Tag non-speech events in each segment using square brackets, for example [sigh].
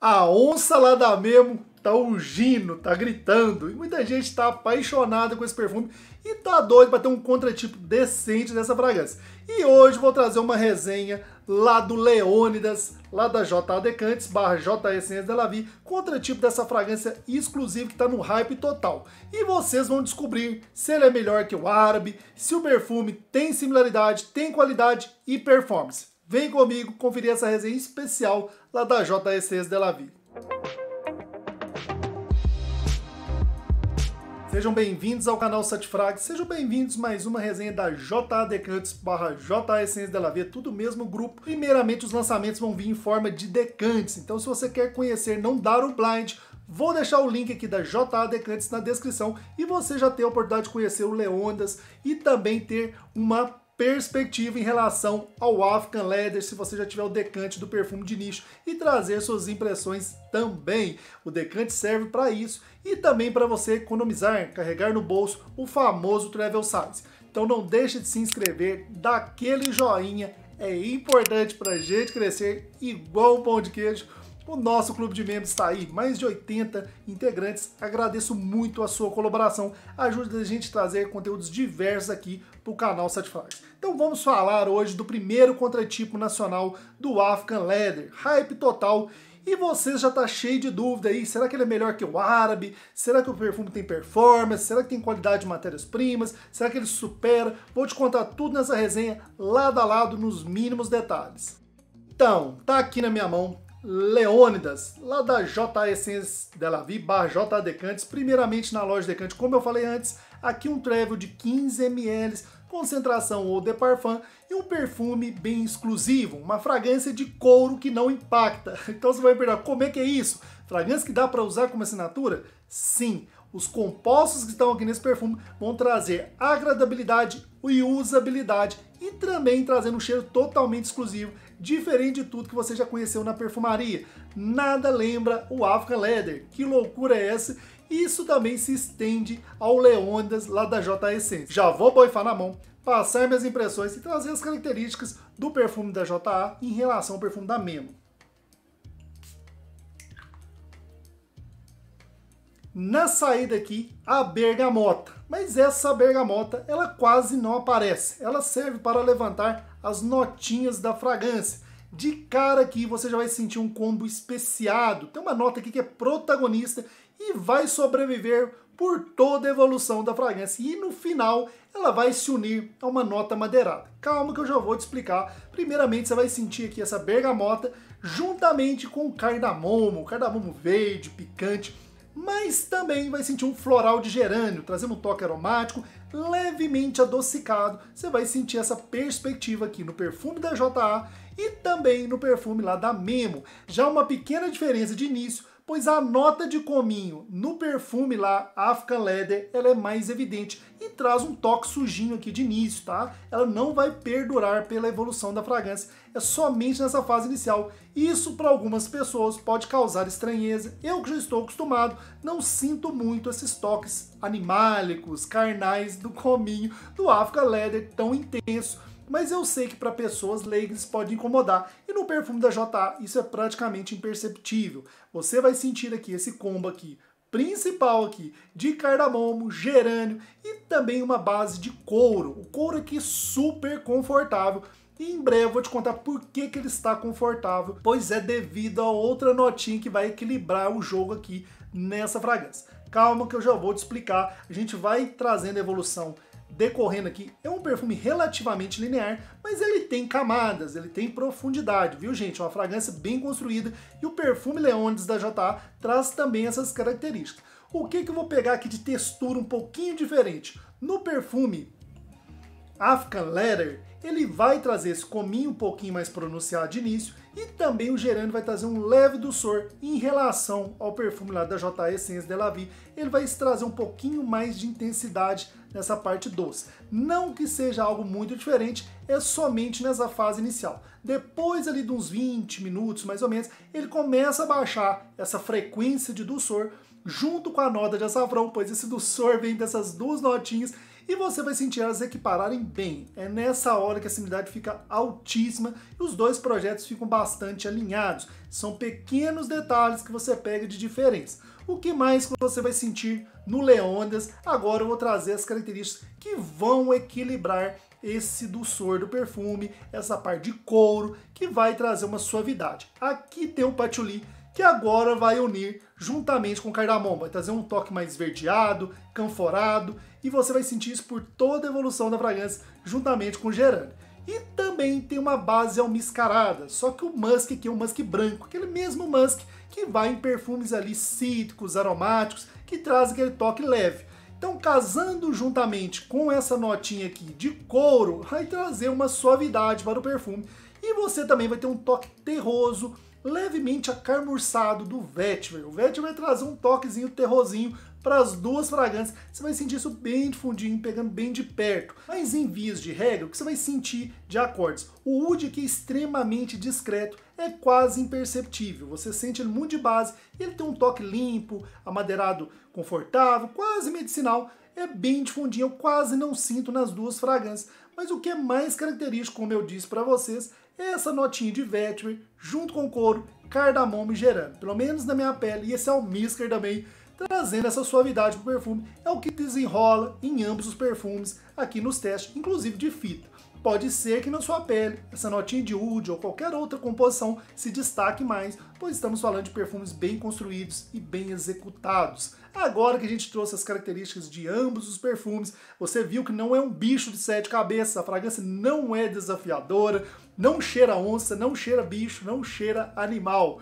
A onça lá da Memo tá urgindo, tá gritando. E muita gente tá apaixonada com esse perfume e tá doido para ter um contratipo decente dessa fragrância. E hoje vou trazer uma resenha lá do Leônidas, lá da JA Decantes, barra JE Delavi, contratipo dessa fragrância exclusiva que tá no hype total. E vocês vão descobrir se ele é melhor que o árabe, se o perfume tem similaridade, tem qualidade e performance. Vem comigo conferir essa resenha especial lá da JECs Della Vie. Sejam bem-vindos ao canal Satifrag, sejam bem-vindos mais uma resenha da jadecantes Cantos barra JSNs Della Via, tudo mesmo grupo. Primeiramente, os lançamentos vão vir em forma de decantes, então se você quer conhecer, não dar o blind, Vou deixar o link aqui da JA Decantes na descrição e você já tem a oportunidade de conhecer o Leondas e também ter uma perspectiva em relação ao African Leather, se você já tiver o decante do perfume de nicho e trazer suas impressões também. O decante serve para isso e também para você economizar, carregar no bolso o famoso travel size. Então não deixe de se inscrever, dá aquele joinha, é importante para a gente crescer igual um pão de queijo. O nosso clube de membros está aí, mais de 80 integrantes. Agradeço muito a sua colaboração. Ajuda a gente a trazer conteúdos diversos aqui para o canal Satisfaz. Então vamos falar hoje do primeiro contratipo nacional do African Leather. Hype total. E você já tá cheio de dúvida aí, será que ele é melhor que o árabe? Será que o perfume tem performance? Será que tem qualidade de matérias-primas? Será que ele supera? Vou te contar tudo nessa resenha lado a lado nos mínimos detalhes. Então, tá aqui na minha mão Leônidas, lá da J Essence Della Vi, bar J Decantes, primeiramente na loja Decante, como eu falei antes, aqui um travel de 15 ml, concentração ou de parfum e um perfume bem exclusivo, uma fragrância de couro que não impacta. [laughs] Então você vai me perguntar, como é que é isso? Fragrância que dá para usar como assinatura? Sim, os compostos que estão aqui nesse perfume vão trazer agradabilidade e usabilidade e também trazendo um cheiro totalmente exclusivo, diferente de tudo que você já conheceu na perfumaria. Nada lembra o African Leather. Que loucura é essa? isso também se estende ao Leônidas lá da J Essence. Já vou boifar na mão, passar minhas impressões e trazer as características do perfume da JA em relação ao perfume da Memo. Na saída aqui, a bergamota. Mas essa bergamota, ela quase não aparece. Ela serve para levantar as notinhas da fragrância de cara aqui você já vai sentir um combo especiado. Tem uma nota aqui que é protagonista e vai sobreviver por toda a evolução da fragrância. E no final ela vai se unir a uma nota madeirada. Calma que eu já vou te explicar. Primeiramente você vai sentir aqui essa bergamota juntamente com o cardamomo, cardamomo verde, picante mas também vai sentir um floral de gerânio, trazendo um toque aromático levemente adocicado. Você vai sentir essa perspectiva aqui no perfume da JA e também no perfume lá da Memo. Já uma pequena diferença de início, pois a nota de cominho no perfume lá, African Leather, ela é mais evidente e traz um toque sujinho aqui de início, tá? Ela não vai perdurar pela evolução da fragrância, é somente nessa fase inicial. Isso para algumas pessoas pode causar estranheza. Eu que já estou acostumado, não sinto muito esses toques animálicos, carnais do cominho do African Leather tão intenso mas eu sei que para pessoas leigas pode incomodar. E no perfume da JA isso é praticamente imperceptível. Você vai sentir aqui esse combo aqui principal aqui de cardamomo, gerânio e também uma base de couro. O couro aqui é super confortável. E em breve eu vou te contar por que, que ele está confortável, pois é devido a outra notinha que vai equilibrar o jogo aqui nessa fragrância. Calma que eu já vou te explicar. A gente vai trazendo evolução decorrendo aqui, é um perfume relativamente linear, mas ele tem camadas, ele tem profundidade, viu gente? É uma fragrância bem construída e o perfume Leônidas da JA traz também essas características. O que, que eu vou pegar aqui de textura um pouquinho diferente? No perfume African Leather, ele vai trazer esse cominho um pouquinho mais pronunciado de início e também o gerânio vai trazer um leve doçor em relação ao perfume lá da J. Essence de La Vie. Ele vai trazer um pouquinho mais de intensidade nessa parte doce. Não que seja algo muito diferente, é somente nessa fase inicial. Depois ali de uns 20 minutos, mais ou menos, ele começa a baixar essa frequência de doçor junto com a nota de açafrão, pois esse doçor vem dessas duas notinhas e você vai sentir elas equipararem bem. É nessa hora que a similaridade fica altíssima e os dois projetos ficam bastante alinhados. São pequenos detalhes que você pega de diferença. O que mais você vai sentir no Leondas Agora eu vou trazer as características que vão equilibrar esse doçor do perfume, essa parte de couro, que vai trazer uma suavidade. Aqui tem o patchouli, que agora vai unir juntamente com o cardamom. Vai trazer um toque mais verdeado, canforado, e você vai sentir isso por toda a evolução da fragrância juntamente com o gerânio. E também tem uma base almiscarada, só que o musk aqui é um musk branco, aquele mesmo musk que vai em perfumes ali cítricos, aromáticos, que traz aquele toque leve. Então, casando juntamente com essa notinha aqui de couro, vai trazer uma suavidade para o perfume. E você também vai ter um toque terroso, levemente acarmurçado do Vetiver. O Vetiver vai trazer um toquezinho terrorzinho para as duas fragrâncias. Você vai sentir isso bem de fundinho, pegando bem de perto. Mas em vias de regra, o que você vai sentir de acordes? O Wood aqui é extremamente discreto, é quase imperceptível. Você sente ele muito de base, ele tem um toque limpo, amadeirado confortável, quase medicinal. É bem de fundinho, eu quase não sinto nas duas fragrâncias. Mas o que é mais característico, como eu disse para vocês, essa notinha de vetiver junto com couro, cardamomo e gerânio. Pelo menos na minha pele, e esse almíscar também, trazendo essa suavidade para o perfume, é o que desenrola em ambos os perfumes aqui nos testes, inclusive de fita. Pode ser que na sua pele essa notinha de oud ou qualquer outra composição se destaque mais, pois estamos falando de perfumes bem construídos e bem executados. Agora que a gente trouxe as características de ambos os perfumes, você viu que não é um bicho de sete cabeças, a fragrância não é desafiadora, não cheira onça, não cheira bicho, não cheira animal.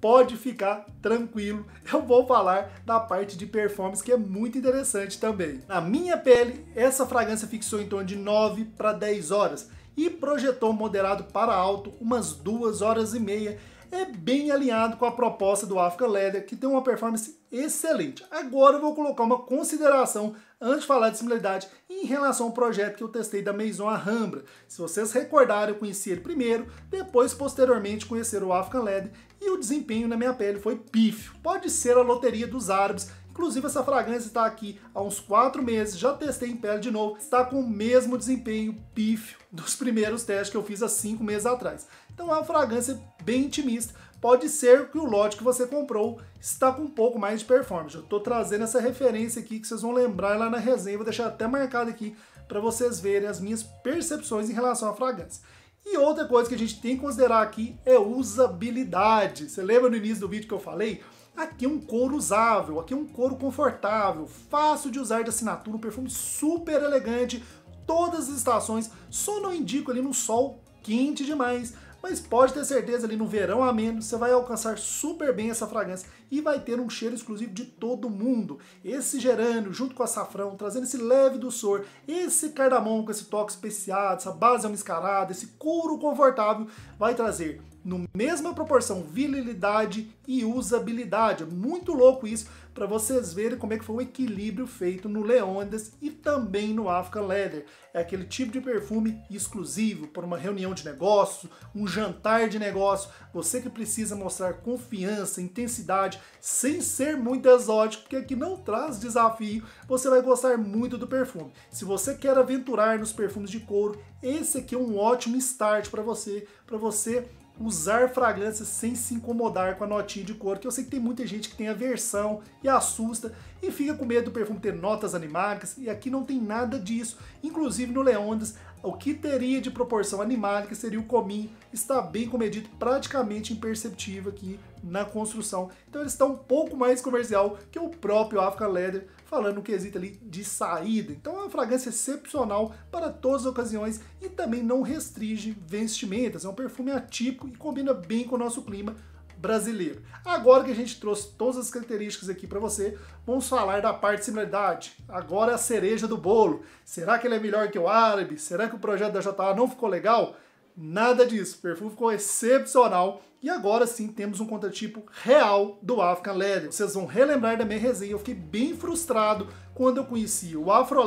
Pode ficar tranquilo, eu vou falar da parte de performance que é muito interessante também. Na minha pele, essa fragrância fixou em torno de 9 para 10 horas e projetou moderado para alto umas 2 horas e meia é bem alinhado com a proposta do Africa Leather, que tem uma performance excelente. Agora eu vou colocar uma consideração antes de falar de similaridade em relação ao projeto que eu testei da Maison Arambra. Se vocês recordarem, eu conheci ele primeiro, depois posteriormente conhecer o African Leather e o desempenho na minha pele foi pífio. Pode ser a loteria dos árabes, Inclusive, essa fragrância está aqui há uns 4 meses, já testei em pele de novo, está com o mesmo desempenho pífio dos primeiros testes que eu fiz há 5 meses atrás. Então é uma fragrância bem intimista. Pode ser que o lote que você comprou está com um pouco mais de performance. Eu estou trazendo essa referência aqui que vocês vão lembrar lá na resenha. Vou deixar até marcado aqui para vocês verem as minhas percepções em relação à fragrância. E outra coisa que a gente tem que considerar aqui é usabilidade. Você lembra no início do vídeo que eu falei? Aqui é um couro usável, aqui é um couro confortável, fácil de usar de assinatura, um perfume super elegante, todas as estações, só não indico ali no sol quente demais, mas pode ter certeza ali no verão a menos, você vai alcançar super bem essa fragrância e vai ter um cheiro exclusivo de todo mundo. Esse gerânio junto com o açafrão, trazendo esse leve doçor, esse cardamomo com esse toque especiado, essa base almiscarada, esse couro confortável, vai trazer no mesma proporção virilidade e usabilidade. É muito louco isso para vocês verem como é que foi o equilíbrio feito no Leondas e também no African Leather. É aquele tipo de perfume exclusivo para uma reunião de negócio, um jantar de negócio. Você que precisa mostrar confiança, intensidade, sem ser muito exótico, porque aqui não traz desafio, você vai gostar muito do perfume. Se você quer aventurar nos perfumes de couro, esse aqui é um ótimo start para você, para você usar fragrâncias sem se incomodar com a notinha de cor, que eu sei que tem muita gente que tem aversão e assusta e fica com medo do perfume ter notas animadas, e aqui não tem nada disso. Inclusive no Leondas o que teria de proporção animal que seria o comin, está bem comedido, praticamente imperceptível aqui na construção. Então eles estão um pouco mais comercial que o próprio African Leather, falando no quesito ali de saída. Então é uma fragrância excepcional para todas as ocasiões e também não restringe vestimentas. É um perfume atípico e combina bem com o nosso clima, brasileiro. Agora que a gente trouxe todas as características aqui para você, vamos falar da parte de similaridade. Agora é a cereja do bolo. Será que ele é melhor que o árabe? Será que o projeto da JA não ficou legal? Nada disso, o perfume ficou excepcional e agora sim temos um contratipo real do African Leather. Vocês vão relembrar da minha resenha, eu fiquei bem frustrado quando eu conheci o Afro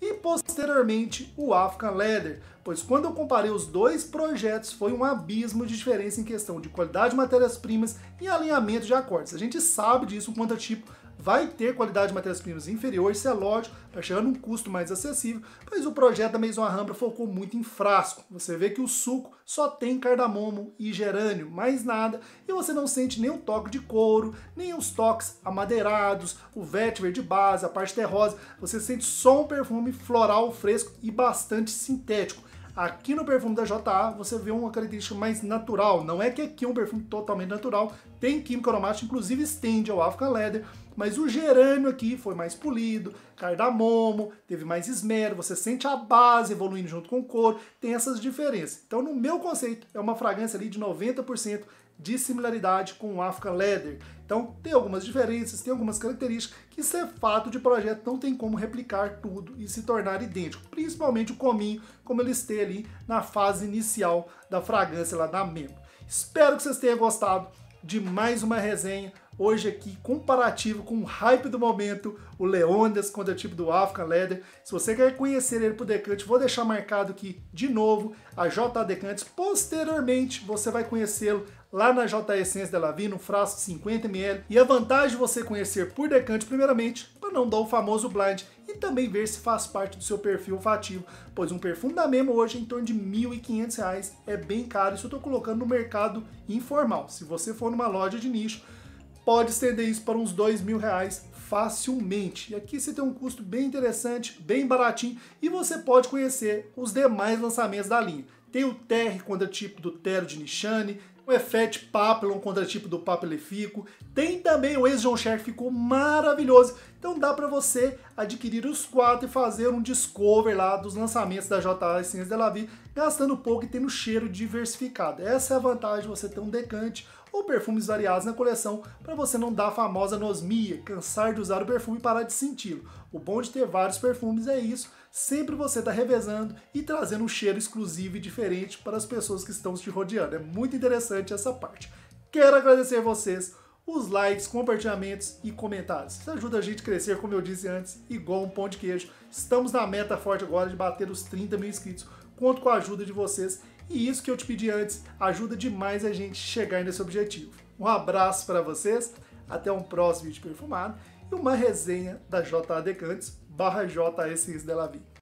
e posteriormente o African Leather, pois quando eu comparei os dois projetos foi um abismo de diferença em questão de qualidade de matérias-primas e alinhamento de acordes. A gente sabe disso, o contratipo vai ter qualidade de matérias-primas inferior, isso é lógico, para tá chegar num custo mais acessível, mas o projeto da Maison Alhambra focou muito em frasco. Você vê que o suco só tem cardamomo e gerânio, mais nada, e você não sente nem o toque de couro, nem os toques amadeirados, o vetiver de base, a parte terrosa, você sente só um perfume floral fresco e bastante sintético. Aqui no perfume da JA você vê uma característica mais natural. Não é que aqui é um perfume totalmente natural, tem química aromática, inclusive estende ao African Leather, mas o gerânio aqui foi mais polido, cardamomo, teve mais esmero, você sente a base evoluindo junto com o couro, tem essas diferenças. Então, no meu conceito, é uma fragrância ali de 90% de similaridade com o Africa Leather. Então tem algumas diferenças, tem algumas características que isso é fato de projeto, não tem como replicar tudo e se tornar idêntico, principalmente o cominho, como ele esteja ali na fase inicial da fragrância lá da Memo. Espero que vocês tenham gostado de mais uma resenha hoje aqui comparativo com o hype do momento, o Leondas contra o tipo do African Leather. Se você quer conhecer ele por Decante, vou deixar marcado aqui de novo a J Decantes. Posteriormente, você vai conhecê-lo lá na J Essence della um frasco 50ml. E a vantagem de você conhecer por decante primeiramente, para não dar o famoso blind, e também ver se faz parte do seu perfil olfativo, pois um perfume da Memo hoje é em torno de R$ 1.500, é bem caro, isso eu estou colocando no mercado informal. Se você for numa loja de nicho, pode estender isso para uns R$ mil reais facilmente. E aqui você tem um custo bem interessante, bem baratinho, e você pode conhecer os demais lançamentos da linha o TUTR contra tipo do Tero de Nishane, o Efet Papillon contra tipo do Papelefico. Tem também o Ex-John que ficou maravilhoso. Então dá para você adquirir os quatro e fazer um discover lá dos lançamentos da JA e Ciência Delavi, gastando pouco e tendo cheiro diversificado. Essa é a vantagem de você ter um decante ou perfumes variados na coleção para você não dar a famosa nosmia, cansar de usar o perfume e parar de senti-lo. O bom de ter vários perfumes é isso, sempre você está revezando e trazendo um cheiro exclusivo e diferente para as pessoas que estão te rodeando. É muito interessante essa parte. Quero agradecer a vocês os likes, compartilhamentos e comentários. Isso ajuda a gente a crescer, como eu disse antes, igual um pão de queijo. Estamos na meta forte agora de bater os 30 mil inscritos. Conto com a ajuda de vocês e isso que eu te pedi antes ajuda demais a gente chegar nesse objetivo. Um abraço para vocês, até um próximo vídeo perfumado e uma resenha da JA Decantes barra JS Della Vida.